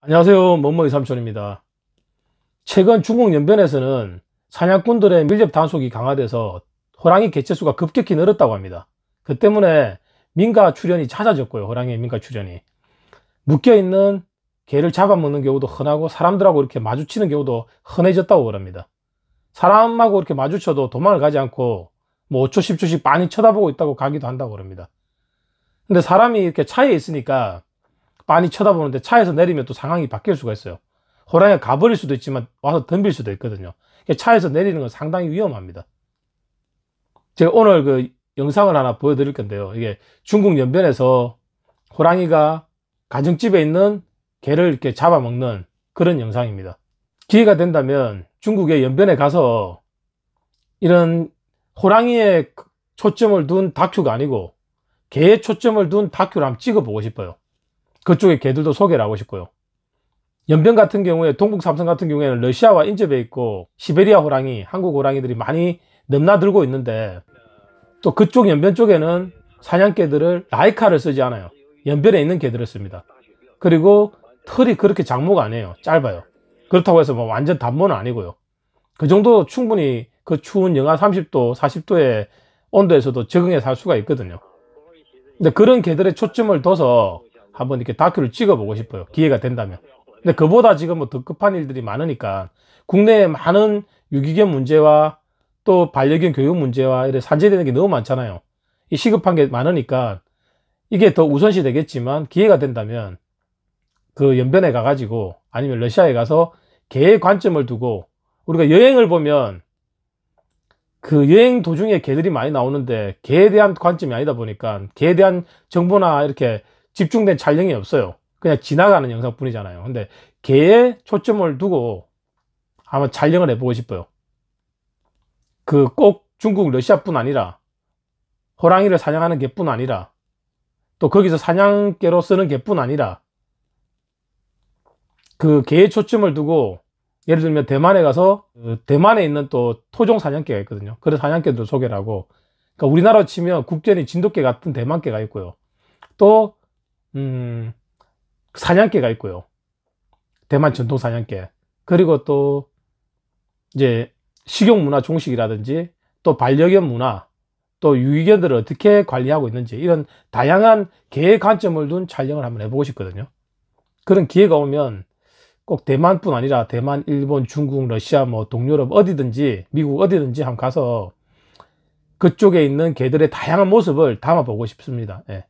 안녕하세요 멍멍이 삼촌입니다 최근 중국 연변에서는 사냥꾼들의 밀접 단속이 강화돼서 호랑이 개체수가 급격히 늘었다고 합니다 그 때문에 민가 출현이 잦아졌고요 호랑이의 민가 출현이 묶여있는 개를 잡아먹는 경우도 흔하고 사람들하고 이렇게 마주치는 경우도 흔해졌다고 그럽니다 사람하고 이렇게 마주쳐도 도망을 가지 않고 뭐 5초 10초씩 많이 쳐다보고 있다고 가기도 한다고 그럽니다 근데 사람이 이렇게 차에 있으니까 많이 쳐다보는데 차에서 내리면 또 상황이 바뀔 수가 있어요. 호랑이가 가버릴 수도 있지만 와서 덤빌 수도 있거든요. 차에서 내리는 건 상당히 위험합니다. 제가 오늘 그 영상을 하나 보여드릴 건데요. 이게 중국 연변에서 호랑이가 가정집에 있는 개를 이렇게 잡아먹는 그런 영상입니다. 기회가 된다면 중국의 연변에 가서 이런 호랑이에 초점을 둔 다큐가 아니고 개에 초점을 둔 다큐를 한번 찍어보고 싶어요. 그쪽의 개들도 소개를 하고 싶고요. 연변 같은 경우에 동북 삼선 같은 경우에는 러시아와 인접해 있고 시베리아 호랑이, 한국 호랑이들이 많이 넘나들고 있는데 또 그쪽 연변 쪽에는 사냥개들을 라이카를 쓰지 않아요. 연변에 있는 개들을 씁니다. 그리고 털이 그렇게 장모가 아니에요. 짧아요. 그렇다고 해서 뭐 완전 단모는 아니고요. 그 정도 충분히 그 추운 영하 30도, 40도의 온도에서도 적응해 살 수가 있거든요. 근데 그런 개들의 초점을 둬서 한번 이렇게 다큐를 찍어보고 싶어요. 기회가 된다면. 근데 그보다 지금 뭐 더 급한 일들이 많으니까 국내에 많은 유기견 문제와 또 반려견 교육 문제와 이런 산재되는 게 너무 많잖아요. 이 시급한 게 많으니까 이게 더 우선시 되겠지만 기회가 된다면 그 연변에 가가지고 아니면 러시아에 가서 개의 관점을 두고 우리가 여행을 보면 그 여행 도중에 개들이 많이 나오는데 개에 대한 관점이 아니다 보니까 개에 대한 정보나 이렇게 집중된 촬영이 없어요. 그냥 지나가는 영상뿐이잖아요. 근데 개에 초점을 두고 한번 촬영을 해보고 싶어요. 그 꼭 중국 러시아뿐 아니라 호랑이를 사냥하는 개뿐 아니라 또 거기서 사냥개로 쓰는 개뿐 아니라 그 개에 초점을 두고 예를 들면 대만에 가서 그 대만에 있는 또 토종 사냥개가 있거든요. 그런 사냥개도 들 소개를 하고 그러니까 우리나라로 치면 국전이 진돗개 같은 대만개가 있고요. 또 음, 사냥개가 있고요. 대만 전통 사냥개. 그리고 또 이제 식용 문화 종식이라든지 또 반려견 문화 또 유기견들을 어떻게 관리하고 있는지 이런 다양한 개의 관점을 둔 촬영을 한번 해보고 싶거든요. 그런 기회가 오면 꼭 대만뿐 아니라 대만, 일본, 중국, 러시아, 뭐 동유럽 어디든지 미국 어디든지 한번 가서 그쪽에 있는 개들의 다양한 모습을 담아보고 싶습니다. 예.